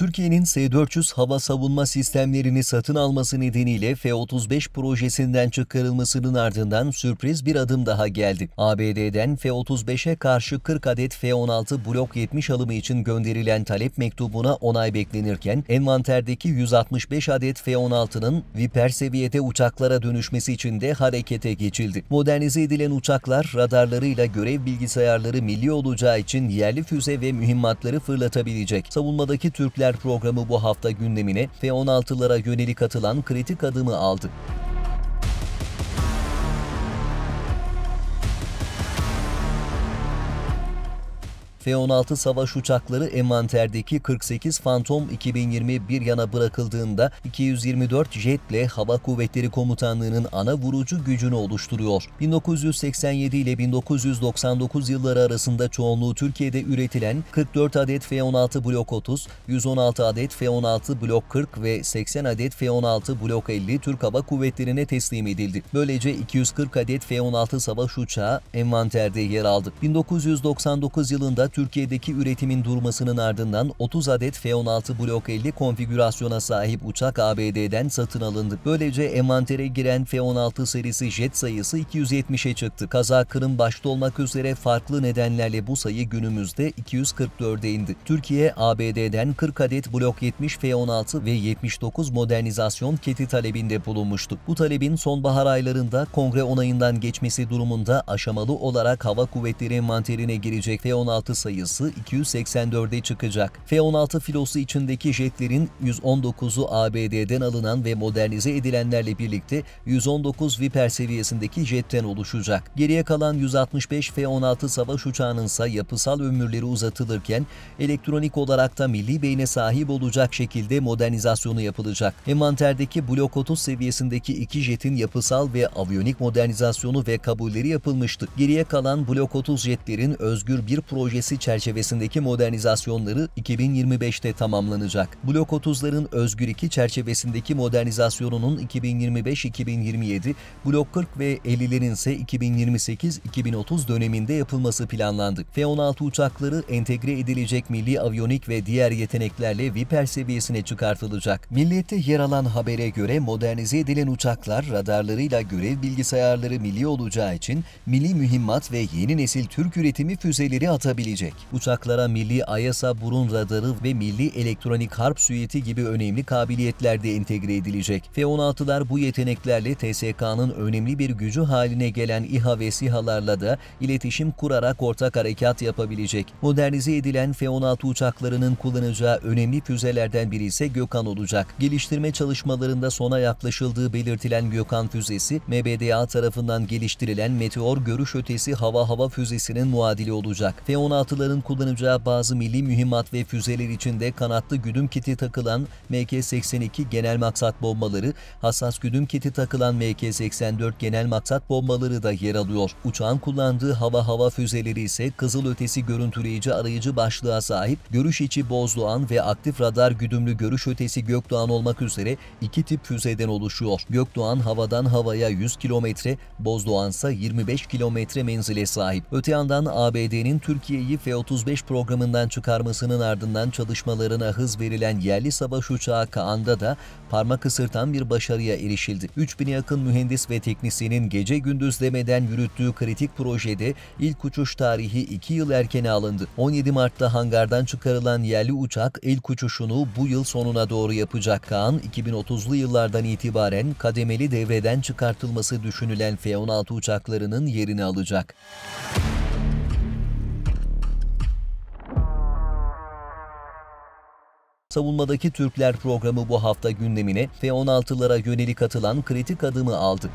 Türkiye'nin S-400 hava savunma sistemlerini satın alması nedeniyle F-35 projesinden çıkarılmasının ardından sürpriz bir adım daha geldi. ABD'den F-35'e karşı 40 adet F-16 Blok 70 alımı için gönderilen talep mektubuna onay beklenirken, envanterdeki 165 adet F-16'nın Viper seviyede uçaklara dönüşmesi için de harekete geçildi. Modernize edilen uçaklar radarlarıyla görev bilgisayarları milli olacağı için yerli füze ve mühimmatları fırlatabilecek. Savunmadaki Türkler Haber programı bu hafta gündemine F-16'lara yönelik atılan kritik adımı aldı. F-16 savaş uçakları envanterdeki 48 Phantom 2021 bir yana bırakıldığında 224 jetle Hava Kuvvetleri Komutanlığı'nın ana vurucu gücünü oluşturuyor. 1987 ile 1999 yılları arasında çoğunluğu Türkiye'de üretilen 44 adet F-16 Blok 30, 116 adet F-16 Blok 40 ve 80 adet F-16 Blok 50 Türk Hava Kuvvetleri'ne teslim edildi. Böylece 240 adet F-16 savaş uçağı envanterde yer aldı. 1999 yılında Türkiye'deki üretimin durmasının ardından 30 adet F-16 Blok 50 konfigürasyona sahip uçak ABD'den satın alındı. Böylece envantere giren F-16 serisi jet sayısı 270'e çıktı. Kaza Kırım başta olmak üzere farklı nedenlerle bu sayı günümüzde 244'e indi. Türkiye, ABD'den 40 adet Blok 70 F-16 ve 79 modernizasyon keti talebinde bulunmuştu. Bu talebin sonbahar aylarında kongre onayından geçmesi durumunda aşamalı olarak Hava Kuvvetleri envanterine girecek F-16 sayısı 284'e çıkacak. F-16 filosu içindeki jetlerin 119'u ABD'den alınan ve modernize edilenlerle birlikte 119 Viper seviyesindeki jetten oluşacak. Geriye kalan 165 F-16 savaş uçağının ise yapısal ömürleri uzatılırken elektronik olarak da milli beyne sahip olacak şekilde modernizasyonu yapılacak. Envanterdeki Blok 30 seviyesindeki iki jetin yapısal ve aviyonik modernizasyonu ve kabulleri yapılmıştı. Geriye kalan Blok 30 jetlerin Özgür bir projesi Projesi çerçevesindeki modernizasyonları 2025'te tamamlanacak. Blok 30'ların Özgür 2 çerçevesindeki modernizasyonunun 2025-2027, Blok 40 ve 50'lerin ise 2028-2030 döneminde yapılması planlandı. F-16 uçakları entegre edilecek milli aviyonik ve diğer yeteneklerle Viper seviyesine çıkartılacak. Milliyette yer alan habere göre modernize edilen uçaklar radarlarıyla görev bilgisayarları milli olacağı için milli mühimmat ve yeni nesil Türk üretimi füzeleri atabilecek edilecek. Uçaklara milli ayasa burun radarı ve milli elektronik harp süyeti gibi önemli kabiliyetler de entegre edilecek. F-16'lar bu yeteneklerle TSK'nın önemli bir gücü haline gelen İHA ve SİHA'larla da iletişim kurarak ortak harekat yapabilecek. Modernize edilen F-16 uçaklarının kullanacağı önemli füzelerden biri ise Gökhan olacak. Geliştirme çalışmalarında sona yaklaşıldığı belirtilen Gökhan füzesi, MBDA tarafından geliştirilen Meteor Görüş Ötesi Hava Hava Füzesi'nin muadili olacak. F-16 f kullanacağı bazı milli mühimmat ve füzeler içinde kanatlı güdüm kiti takılan MK-82 genel maksat bombaları, hassas güdüm kiti takılan MK-84 genel maksat bombaları da yer alıyor. Uçağın kullandığı hava hava füzeleri ise kızıl ötesi görüntüleyici arayıcı başlığa sahip, görüş içi Bozdoğan ve aktif radar güdümlü görüş ötesi Gökdoğan olmak üzere iki tip füzeden oluşuyor. Gökdoğan havadan havaya 100 kilometre, Bozdoğan 25 kilometre menzile sahip. Öte yandan ABD'nin Türkiye'yi F-35 programından çıkarmasının ardından çalışmalarına hız verilen yerli savaş uçağı Kaan'da da parmak ısırtan bir başarıya erişildi. 3.000 yakın mühendis ve teknisyenin gece gündüz demeden yürüttüğü kritik projede ilk uçuş tarihi 2 yıl erken alındı. 17 Mart'ta hangardan çıkarılan yerli uçak ilk uçuşunu bu yıl sonuna doğru yapacak. Kaan 2030'lu yıllardan itibaren kademeli devreden çıkartılması düşünülen F-16 uçaklarının yerini alacak. Savunmadaki Türkler programı bu hafta gündemine F-16'lara yönelik atılan kritik adımı aldı.